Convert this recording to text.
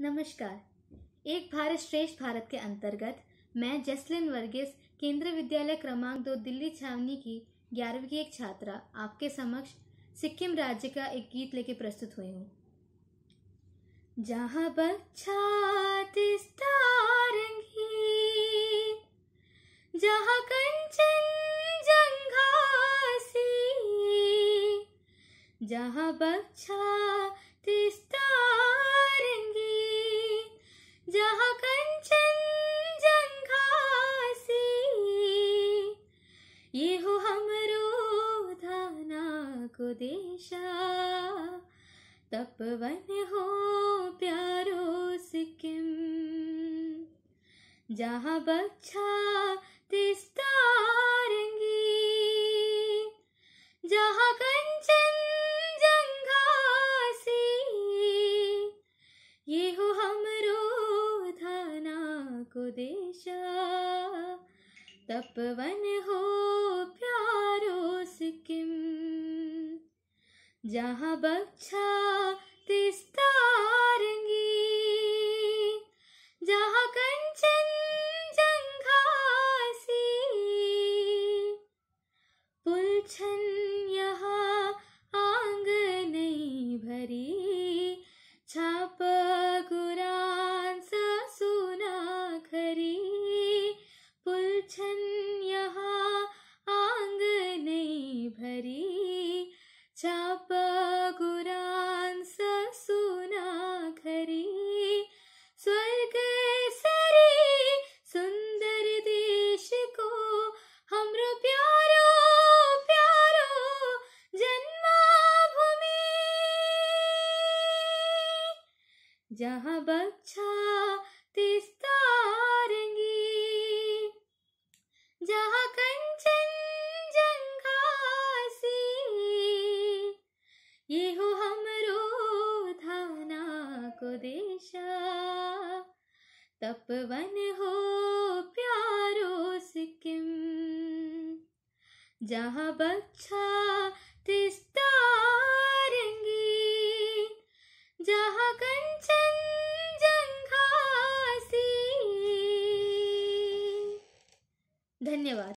नमस्कार एक भारत श्रेष्ठ भारत के अंतर्गत मैं जसलिन वर्गीस केंद्रीय विद्यालय क्रमांक दो दिल्ली छावनी की ग्यारहवीं की एक छात्रा आपके समक्ष सिक्किम राज्य का एक गीत लेके प्रस्तुत हुई हूँ जहाँ बक्षात जहाँ कंचन जंघासी जहाँ तिस्तार को देशा तपवन हो प्यारो सिक्किम जहाँ बच्चा तिस्तारंगी जहाँ कंचन जंगासी ये हो हमरो धाना को देशा तपवन हो प्यारो से जहाँ बख्शा तिस्तारंगी जहाँ कंचन जंघासी पुलछन जहाँ बच्छा तिस्तारंगी जहाँ कंचन जंघासी ये हो हमरो धाना को देशा तपवन हो प्यारो सिक्किम जहाँ बच्छा तिस्तारंगी जहाँ धन्यवाद